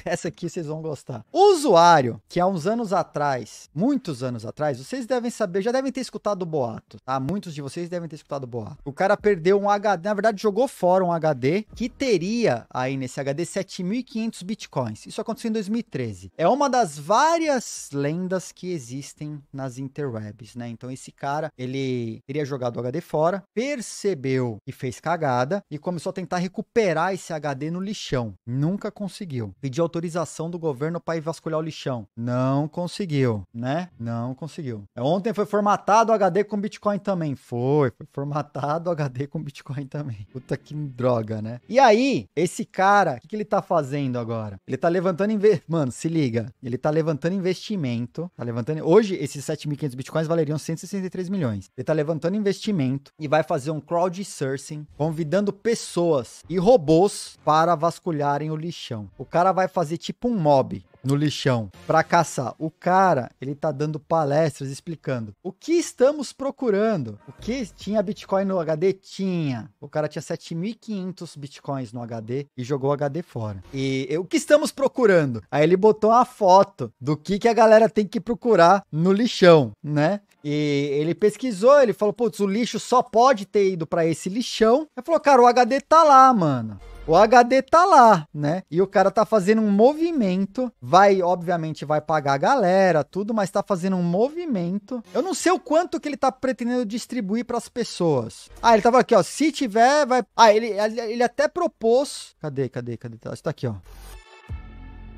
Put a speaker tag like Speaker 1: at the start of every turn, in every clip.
Speaker 1: Essa aqui vocês vão gostar. O usuário, que há uns anos atrás, muitos anos atrás, vocês devem saber, já devem ter escutado o boato, tá? Muitos de vocês devem ter escutado o boato. O cara perdeu um HD, na verdade jogou fora um HD, que teria aí nesse HD 7.500 bitcoins. Isso aconteceu em 2013. É uma das várias lendas que existem nas interwebs, né? Então esse cara, ele teria jogado o HD fora, percebeu e fez cagada e começou a tentar recuperar esse HD no lixão. Nunca conseguiu. Pediu autorização do governo para ir vasculhar o lixão. Não conseguiu, né? Não conseguiu. Ontem foi formatado o HD com Bitcoin também. Foi, foi formatado o HD com Bitcoin também. Puta que droga, né? E aí, esse cara, o que, que, ele tá fazendo agora? Ele tá levantando investimento. Mano, se liga. Ele tá levantando investimento. Tá levantando. Hoje, esses 7.500 Bitcoins valeriam 163 milhões. Ele tá levantando investimento e vai fazer um crowdsourcing, convidando pessoas e robôs para vasculharem o lixão. O cara vai vai fazer tipo um mob no lixão para caçar. O cara, ele tá dando palestras explicando o que estamos procurando. O que tinha Bitcoin no HD? Tinha. O cara tinha 7.500 Bitcoins no HD e jogou o HD fora. E o que estamos procurando? Aí ele botou a foto do que, que a galera tem que procurar no lixão, né? E ele pesquisou, ele falou, putz, o lixo só pode ter ido para esse lixão. Ele falou, cara, o HD tá lá, mano. O HD tá lá, né? E o cara tá fazendo um movimento, vai, obviamente, vai pagar a galera, tudo, mas tá fazendo um movimento. Eu não sei o quanto que ele tá pretendendo distribuir para as pessoas. Ah, ele tava aqui, ó, se tiver, vai. Ah, ele, ele até propôs. Cadê, cadê, cadê? Tá, isso tá aqui, ó.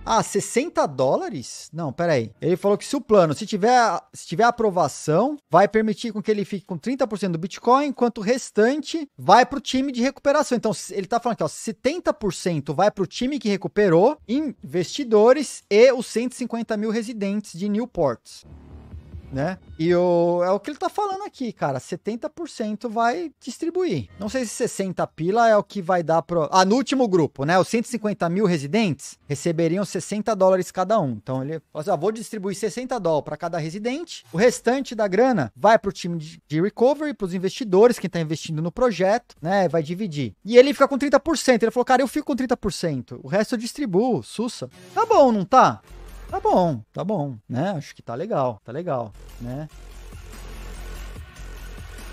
Speaker 1: Ah, 60 dólares? Não, peraí. Ele falou que se o plano, se tiver, se tiver aprovação, vai permitir com que ele fique com 30% do Bitcoin, enquanto o restante vai para o time de recuperação. Então, ele está falando que ó, 70% vai para o time que recuperou, investidores e os 150 mil residentes de Newport né? E o, é o que ele tá falando aqui, cara. 70% vai distribuir. Não sei se 60 pila é o que vai dar pro. Ah, no último grupo, né? Os 150 mil residentes receberiam 60 dólares cada um. Então ele falou assim: ah, vou distribuir 60 dólares para cada residente. O restante da grana vai pro time de recovery, pros investidores, quem tá investindo no projeto, né? Vai dividir. E ele fica com 30%. Ele falou, cara, eu fico com 30%. O resto eu distribuo, sussa. Tá bom, não tá? Tá bom, tá bom, né? Acho que tá legal, tá legal, né?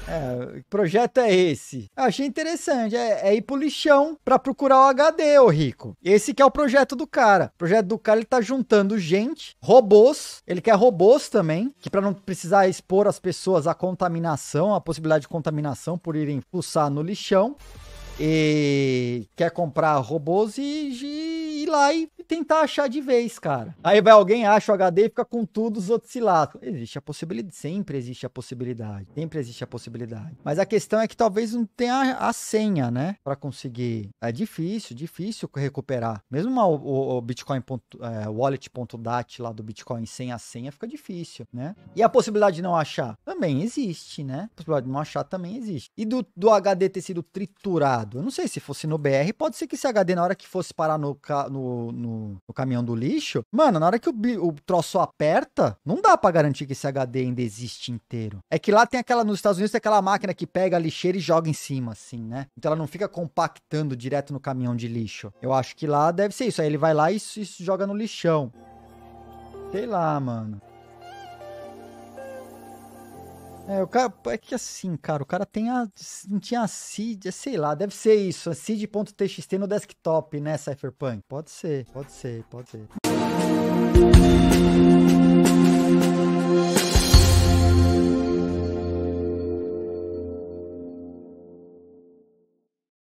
Speaker 1: É, projeto é esse? Eu achei interessante. É, é, ir pro lixão pra procurar o HD, ô rico. Esse que é o projeto do cara. O projeto do cara, ele tá juntando gente, robôs. Ele quer robôs também, que pra não precisar expor as pessoas à contaminação, à possibilidade de contaminação por irem pulsar no lixão. E quer comprar robôs e e ir lá e tentar achar de vez, cara. Aí vai alguém, acha o HD e fica com tudo, os outros se lascam. Existe a possibilidade, sempre existe a possibilidade, sempre existe a possibilidade. Mas a questão é que talvez não tenha a, senha, né, para conseguir. É difícil, difícil recuperar. Mesmo uma, o, o Bitcoin é, wallet.dat lá do Bitcoin sem a senha fica difícil, né? E a possibilidade de não achar também existe, né? A possibilidade de não achar também existe. E do, do HD ter sido triturado, eu não sei se fosse no BR, pode ser que esse HD na hora que fosse parar no, no, no, no caminhão do lixo, mano, na hora que o, o troço aperta, não dá para garantir que esse HD ainda existe inteiro. É que lá tem aquela, nos Estados Unidos tem aquela máquina que pega a lixeira e joga em cima, assim, né? Então ela não fica compactando direto no caminhão de lixo. Eu acho que lá deve ser isso. Aí ele vai lá e isso, isso joga no lixão. Sei lá, mano. É, o cara, é que assim, cara, o cara tem a, não tinha a seed, é, sei lá, deve ser isso, a seed.txt no desktop, né, Cypherpunk? Pode ser, pode ser, pode ser.